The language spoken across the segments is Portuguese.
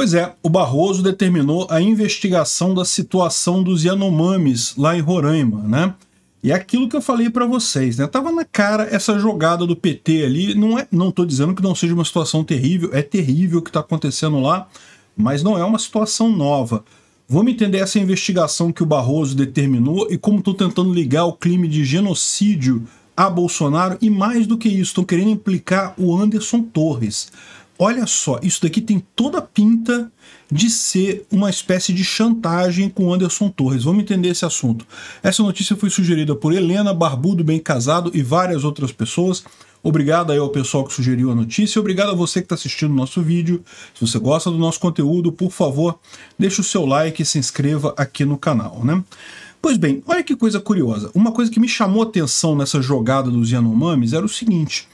Pois é, o Barroso determinou a investigação da situação dos Yanomamis lá em Roraima, né? E é aquilo que eu falei para vocês, né? Tava na cara essa jogada do PT ali, não é, não tô dizendo que não seja uma situação terrível, é terrível o que está acontecendo lá, mas não é uma situação nova. Vamos entender essa investigação que o Barroso determinou e como estou tentando ligar o crime de genocídio a Bolsonaro e mais do que isso, estão querendo implicar o Anderson Torres olha só, isso daqui tem toda a pinta de ser uma espécie de chantagem com Anderson Torres. Vamos entender esse assunto. Essa notícia foi sugerida por Helena, Barbudo Bem Casado e várias outras pessoas. Obrigado aí ao pessoal que sugeriu a notícia. Obrigado a você que está assistindo o nosso vídeo. Se você gosta do nosso conteúdo, por favor, deixe o seu like e se inscreva aqui no canal, né? Pois bem, olha que coisa curiosa. Uma coisa que me chamou atenção nessa jogada dos Yanomamis era o seguinte.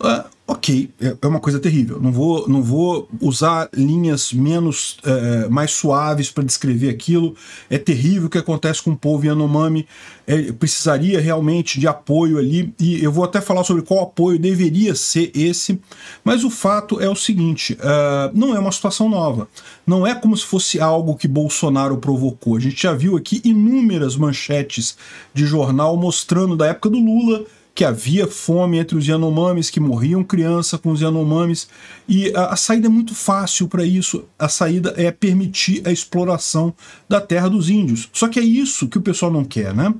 Ah, ok, é, é uma coisa terrível. Não vou, não vou usar linhas menos é, mais suaves para descrever aquilo. É terrível o que acontece com o povo Yanomami. É, precisaria realmente de apoio ali. E eu vou até falar sobre qual apoio deveria ser esse. Mas o fato é o seguinte: é, não é uma situação nova. Não é como se fosse algo que Bolsonaro provocou. A gente já viu aqui inúmeras manchetes de jornal mostrando da época do Lula que havia fome entre os Yanomamis, que morriam criança com os Yanomamis, e a, a saída é muito fácil para isso, a saída é permitir a exploração da terra dos índios. Só que é isso que o pessoal não quer, né?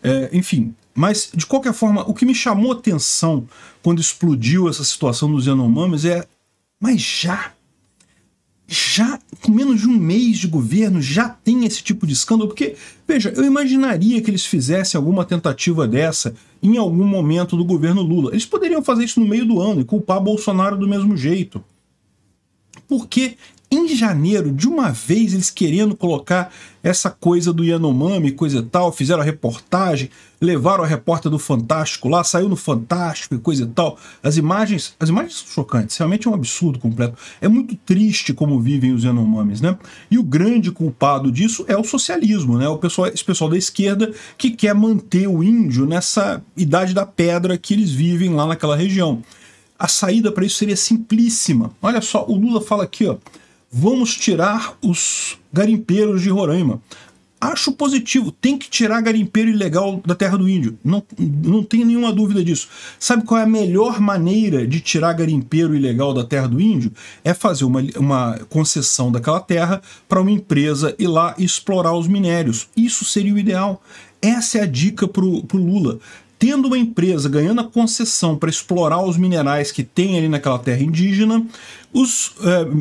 É, enfim, mas, de qualquer forma, o que me chamou atenção quando explodiu essa situação dos Yanomamis é. Mas já? já com menos de um mês de governo já tem esse tipo de escândalo, porque, veja, eu imaginaria que eles fizessem alguma tentativa dessa em algum momento do governo Lula. Eles poderiam fazer isso no meio do ano e culpar Bolsonaro do mesmo jeito. Por que em janeiro, de uma vez, eles querendo colocar essa coisa do Yanomami, coisa e tal, fizeram a reportagem, levaram a repórter do Fantástico lá, saiu no Fantástico e coisa e tal. As imagens, as imagens são chocantes, realmente é um absurdo completo. É muito triste como vivem os Yanomamis, né? E o grande culpado disso é o socialismo, né? O pessoal, esse pessoal da esquerda que quer manter o índio nessa idade da pedra que eles vivem lá naquela região. A saída para isso seria simplíssima. Olha só, o Lula fala aqui, ó Vamos tirar os garimpeiros de Roraima. Acho positivo, tem que tirar garimpeiro ilegal da terra do índio. Não, não tem nenhuma dúvida disso. Sabe qual é a melhor maneira de tirar garimpeiro ilegal da terra do índio? É fazer uma, uma concessão daquela terra para uma empresa ir lá explorar os minérios. Isso seria o ideal. Essa é a dica para o Lula tendo uma empresa ganhando a concessão para explorar os minerais que tem ali naquela terra indígena, os,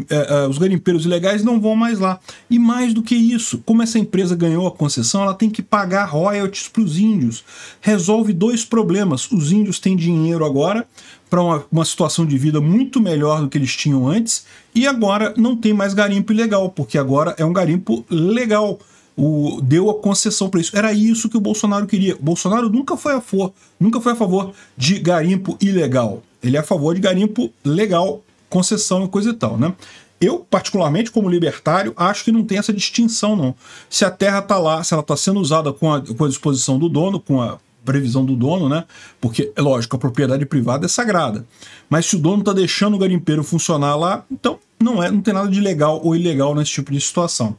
é, é, é, os garimpeiros ilegais não vão mais lá. E mais do que isso, como essa empresa ganhou a concessão, ela tem que pagar royalties para os índios. Resolve dois problemas. Os índios têm dinheiro agora para uma, uma, situação de vida muito melhor do que eles tinham antes, e agora não tem mais garimpo ilegal, porque agora é um garimpo legal. O, deu a concessão para isso. Era isso que o Bolsonaro queria. O Bolsonaro nunca foi a favor, nunca foi a favor de garimpo ilegal. Ele é a favor de garimpo legal concessão e coisa e tal, né? Eu, particularmente, como libertário, acho que não tem essa distinção, não. Se a terra está lá, se ela está sendo usada com a, com a disposição do dono, com a previsão do dono, né? Porque, é lógico, a propriedade privada é sagrada. Mas se o dono está deixando o garimpeiro funcionar lá, então não, é, não tem nada de legal ou ilegal nesse tipo de situação.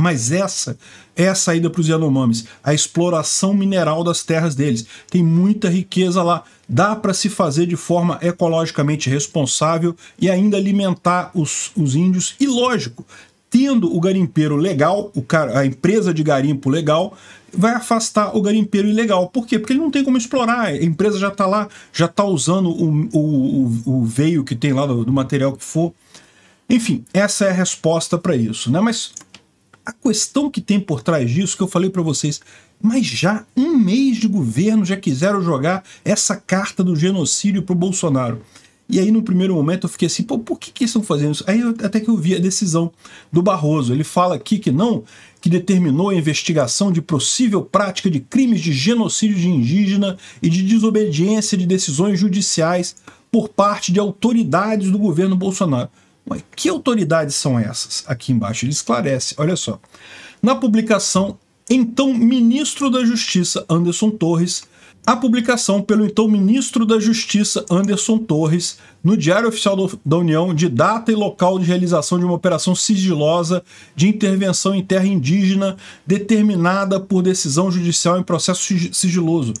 Mas essa é a saída para os Yanomamis, a exploração mineral das terras deles. Tem muita riqueza lá, dá para se fazer de forma ecologicamente responsável e ainda alimentar os, os índios. E lógico, tendo o garimpeiro legal, o cara, a empresa de garimpo legal, vai afastar o garimpeiro ilegal. Por quê? Porque ele não tem como explorar. A empresa já está lá, já está usando o, o, o, veio que tem lá do, do material que for. Enfim, essa é a resposta para isso. Né? Mas a questão que tem por trás disso, que eu falei para vocês, mas já um mês de governo já quiseram jogar essa carta do genocídio pro Bolsonaro. E aí, no primeiro momento, eu fiquei assim, pô, por que, que estão fazendo isso? Aí eu, até que eu vi a decisão do Barroso. Ele fala aqui que não, que determinou a investigação de possível prática de crimes de genocídio de indígena e de desobediência de decisões judiciais por parte de autoridades do governo Bolsonaro. Mas que autoridades são essas? Aqui embaixo ele esclarece, olha só. Na publicação, então ministro da Justiça Anderson Torres, a publicação pelo então ministro da Justiça Anderson Torres no Diário Oficial do, da União de data e local de realização de uma operação sigilosa de intervenção em terra indígena determinada por decisão judicial em processo sigiloso.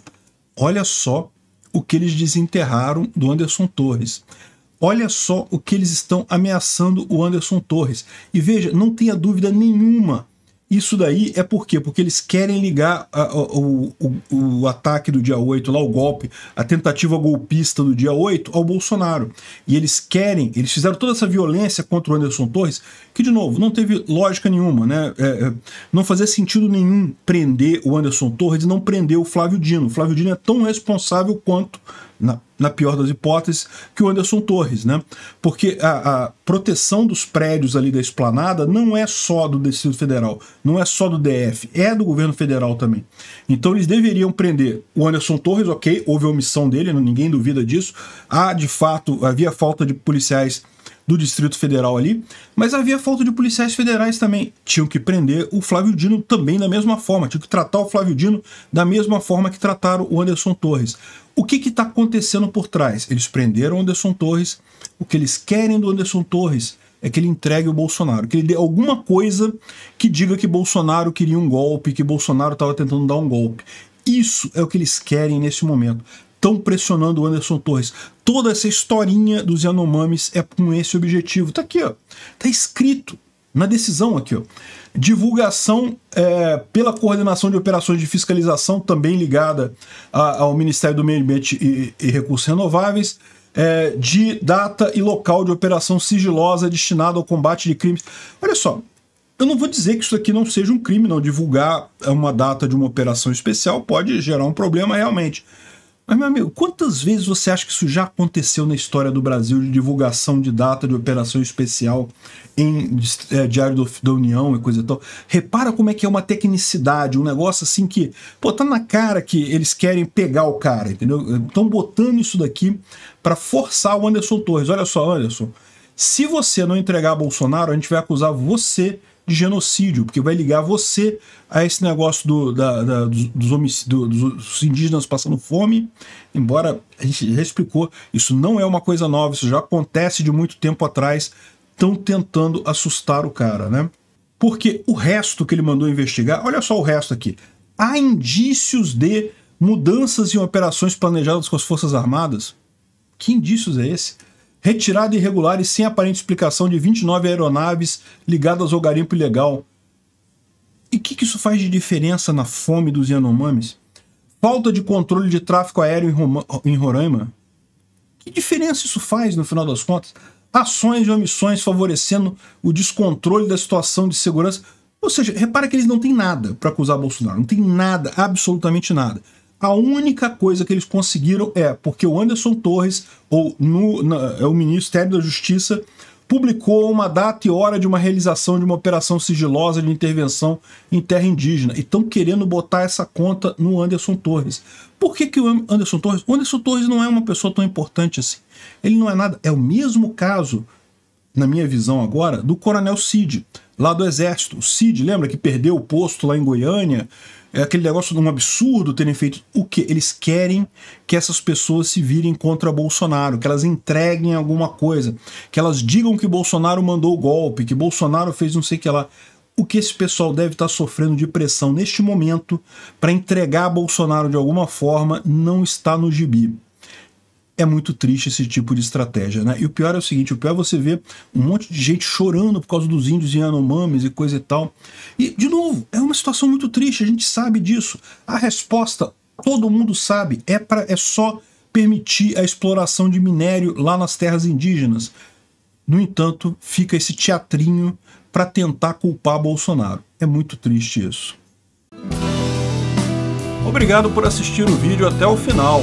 Olha só o que eles desenterraram do Anderson Torres. Olha só o que eles estão ameaçando o Anderson Torres. E veja, não tenha dúvida nenhuma. Isso daí é por quê? Porque eles querem ligar a, a, o, o, o, ataque do dia 8, lá o golpe, a tentativa golpista do dia 8 ao Bolsonaro. E eles querem, eles fizeram toda essa violência contra o Anderson Torres, que, de novo, não teve lógica nenhuma, né? É, é não fazia sentido nenhum prender o Anderson Torres e não prender o Flávio Dino. O Flávio Dino é tão responsável quanto, na, na pior das hipóteses, que o Anderson Torres, né? Porque a, a proteção dos prédios ali da esplanada não é só do Distrito Federal, não é só do DF, é do governo federal também. Então eles deveriam prender o Anderson Torres, ok, houve omissão dele, ninguém duvida disso. Há, de fato, havia falta de policiais do Distrito Federal ali, mas havia falta de policiais federais também. Tinham que prender o Flávio Dino também da mesma forma, tinham que tratar o Flávio Dino da mesma forma que trataram o Anderson Torres. O que está acontecendo por trás? Eles prenderam o Anderson Torres. O que eles querem do Anderson Torres é que ele entregue o Bolsonaro, que ele dê alguma coisa que diga que Bolsonaro queria um golpe, que Bolsonaro estava tentando dar um golpe. Isso é o que eles querem nesse momento. Estão pressionando o Anderson Torres. Toda essa historinha dos Yanomamis é com esse objetivo. Tá aqui, ó. Tá escrito na decisão aqui, ó. Divulgação é, pela coordenação de operações de fiscalização, também ligada a, ao Ministério do Meio Ambiente e, e Recursos Renováveis, é, de data e local de operação sigilosa destinada ao combate de crimes. Olha só, eu não vou dizer que isso aqui não seja um crime, não. Divulgar uma data de uma operação especial pode gerar um problema realmente. Mas, meu amigo, quantas vezes você acha que isso já aconteceu na história do Brasil de divulgação de data de operação especial em é, Diário do, da União e coisa e tal? Repara como é que é uma tecnicidade, um negócio assim que, pô, tá na cara que eles querem pegar o cara, entendeu? Estão botando isso daqui para forçar o Anderson Torres. Olha só, Anderson, se você não entregar Bolsonaro, a gente vai acusar você de genocídio, porque vai ligar você a esse negócio do, da, da, dos, dos, do, dos, indígenas passando fome, embora a gente já explicou, isso não é uma coisa nova, isso já acontece de muito tempo atrás, estão tentando assustar o cara, né? Porque o resto que ele mandou investigar, olha só o resto aqui, há indícios de mudanças em operações planejadas com as Forças Armadas? Que indícios é esse? retirada irregular e sem aparente explicação de 29 aeronaves ligadas ao garimpo ilegal. E o que, que, isso faz de diferença na fome dos Yanomamis? Falta de controle de tráfego aéreo em, em Roraima? Que diferença isso faz no final das contas? Ações e omissões favorecendo o descontrole da situação de segurança. Ou seja, repara que eles não têm nada para acusar Bolsonaro, não tem nada, absolutamente nada. A única coisa que eles conseguiram é porque o Anderson Torres, ou no, na, é o Ministério da Justiça, publicou uma data e hora de uma realização de uma operação sigilosa de intervenção em terra indígena. E estão querendo botar essa conta no Anderson Torres. Por que, que o Anderson Torres. O Anderson Torres não é uma pessoa tão importante assim. Ele não é nada. É o mesmo caso, na minha visão agora, do Coronel Cid lá do Exército. O Cid, lembra que perdeu o posto lá em Goiânia? É aquele negócio de um absurdo terem feito o quê? Eles querem que essas pessoas se virem contra Bolsonaro, que elas entreguem alguma coisa, que elas digam que Bolsonaro mandou o golpe, que Bolsonaro fez não sei o que lá. O que esse pessoal deve estar sofrendo de pressão neste momento para entregar Bolsonaro de alguma forma não está no gibi. É muito triste esse tipo de estratégia, né? E o pior é o seguinte, o pior é você ver um monte de gente chorando por causa dos índios e Yanomamis e coisa e tal. E, de novo, é uma situação muito triste, a gente sabe disso. A resposta, todo mundo sabe, é, pra, é só permitir a exploração de minério lá nas terras indígenas. No entanto, fica esse teatrinho para tentar culpar Bolsonaro. É muito triste isso. Obrigado por assistir o vídeo até o final.